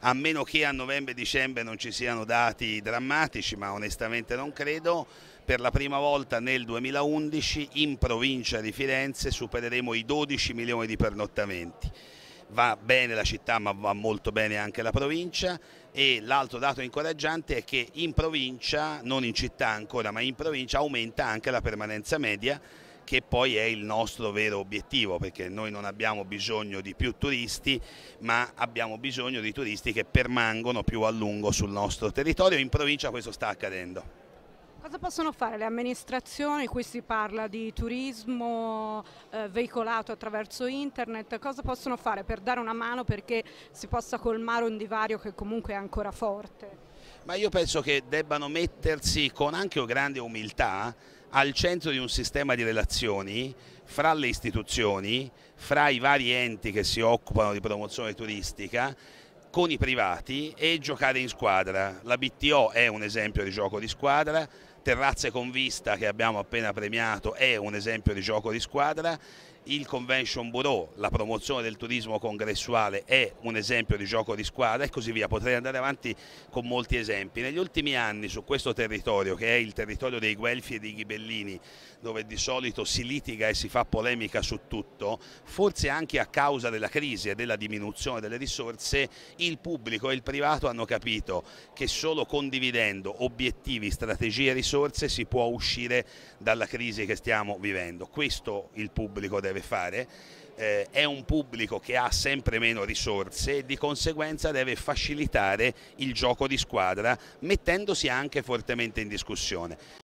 a meno che a novembre e dicembre non ci siano dati drammatici, ma onestamente non credo, per la prima volta nel 2011 in provincia di Firenze supereremo i 12 milioni di pernottamenti. Va bene la città ma va molto bene anche la provincia e l'altro dato incoraggiante è che in provincia, non in città ancora, ma in provincia aumenta anche la permanenza media che poi è il nostro vero obiettivo perché noi non abbiamo bisogno di più turisti ma abbiamo bisogno di turisti che permangono più a lungo sul nostro territorio, in provincia questo sta accadendo. Cosa possono fare le amministrazioni? Qui si parla di turismo eh, veicolato attraverso internet, cosa possono fare per dare una mano perché si possa colmare un divario che comunque è ancora forte? Ma io penso che debbano mettersi con anche grande umiltà al centro di un sistema di relazioni fra le istituzioni, fra i vari enti che si occupano di promozione turistica, con i privati e giocare in squadra. La BTO è un esempio di gioco di squadra, Terrazze con vista che abbiamo appena premiato è un esempio di gioco di squadra, il Convention Bureau, la promozione del turismo congressuale è un esempio di gioco di squadra e così via, potrei andare avanti con molti esempi. Negli ultimi anni su questo territorio, che è il territorio dei Guelfi e dei Ghibellini, dove di solito si litiga e si fa polemica su tutto, forse anche a causa della crisi e della diminuzione delle risorse, il pubblico e il privato hanno capito che solo condividendo obiettivi, strategie e risorse risorse si può uscire dalla crisi che stiamo vivendo. Questo il pubblico deve fare. Eh, è un pubblico che ha sempre meno risorse e di conseguenza deve facilitare il gioco di squadra mettendosi anche fortemente in discussione.